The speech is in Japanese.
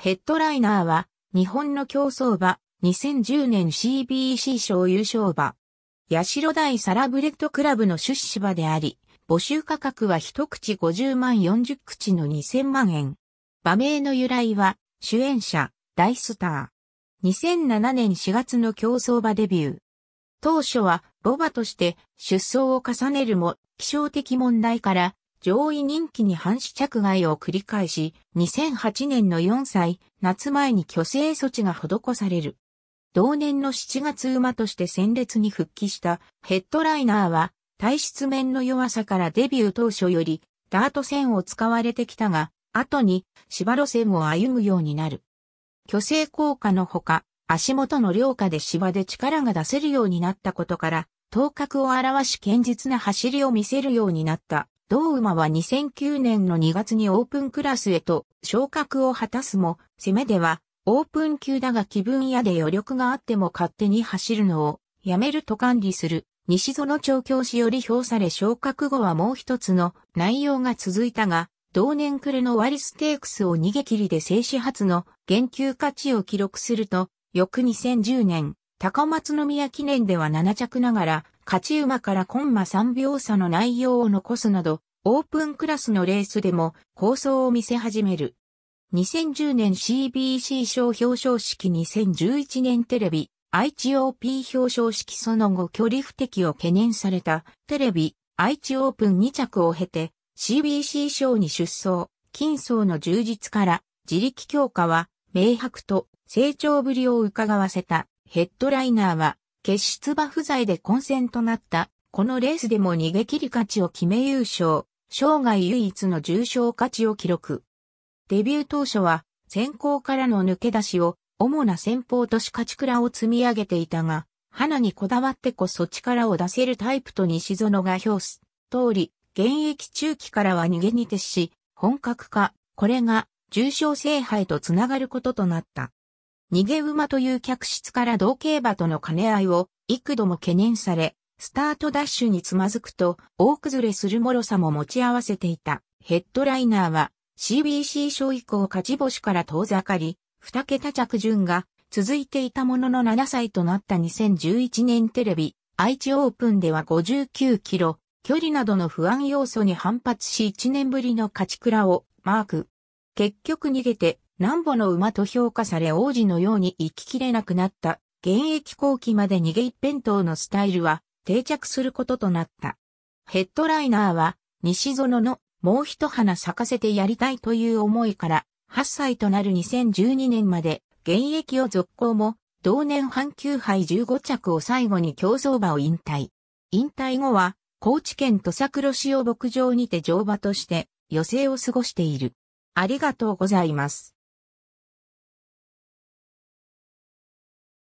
ヘッドライナーは、日本の競争馬、2010年 CBC 賞優勝馬。八代大サラブレッドクラブの出資馬であり、募集価格は一口50万40口の2000万円。馬名の由来は、主演者、大スター。2007年4月の競争馬デビュー。当初は、ボバとして出走を重ねるも、気象的問題から上位人気に反死着外を繰り返し、2008年の4歳、夏前に虚勢措置が施される。同年の7月馬として戦列に復帰したヘッドライナーは、体質面の弱さからデビュー当初より、ダート線を使われてきたが、後に芝路線を歩むようになる。虚勢効果のほか、足元の量下で芝で力が出せるようになったことから、頭角を表し堅実な走りを見せるようになった。同馬は2009年の2月にオープンクラスへと昇格を果たすも、攻めではオープン級だが気分屋で余力があっても勝手に走るのをやめると管理する西園調教師より評され昇格後はもう一つの内容が続いたが、同年暮れのワリステークスを逃げ切りで静止初の減給価値を記録すると、翌2010年、高松宮記念では7着ながら、勝ち馬からコンマ3秒差の内容を残すなど、オープンクラスのレースでも構想を見せ始める。2010年 CBC 賞表彰式2011年テレビ IHOP 表彰式その後距離不適を懸念されたテレビ IH オープン2着を経て CBC 賞に出走、金層の充実から自力強化は明白と成長ぶりを伺わせたヘッドライナーは決出馬不在で混戦となったこのレースでも逃げ切り勝ちを決め優勝、生涯唯一の重賞勝ちを記録。デビュー当初は、先行からの抜け出しを、主な先方とし勝ち倉を積み上げていたが、花にこだわってこそ力を出せるタイプと西園が表す。通り、現役中期からは逃げに徹し、本格化、これが重賞制覇へとつながることとなった。逃げ馬という客室から同競馬との兼ね合いを幾度も懸念され、スタートダッシュにつまずくと、大崩れする脆さも持ち合わせていた。ヘッドライナーは CBC 賞以降勝ち星から遠ざかり、2桁着順が続いていたものの7歳となった2011年テレビ、愛知オープンでは59キロ、距離などの不安要素に反発し1年ぶりの勝ち倉をマーク。結局逃げて、南歩の馬と評価され王子のように行ききれなくなった。現役後期まで逃げ一辺倒のスタイルは定着することとなった。ヘッドライナーは西園のもう一花咲かせてやりたいという思いから8歳となる2012年まで現役を続行も同年半球杯15着を最後に競走馬を引退。引退後は高知県土佐黒潮牧場にて乗馬として余生を過ごしている。ありがとうございます。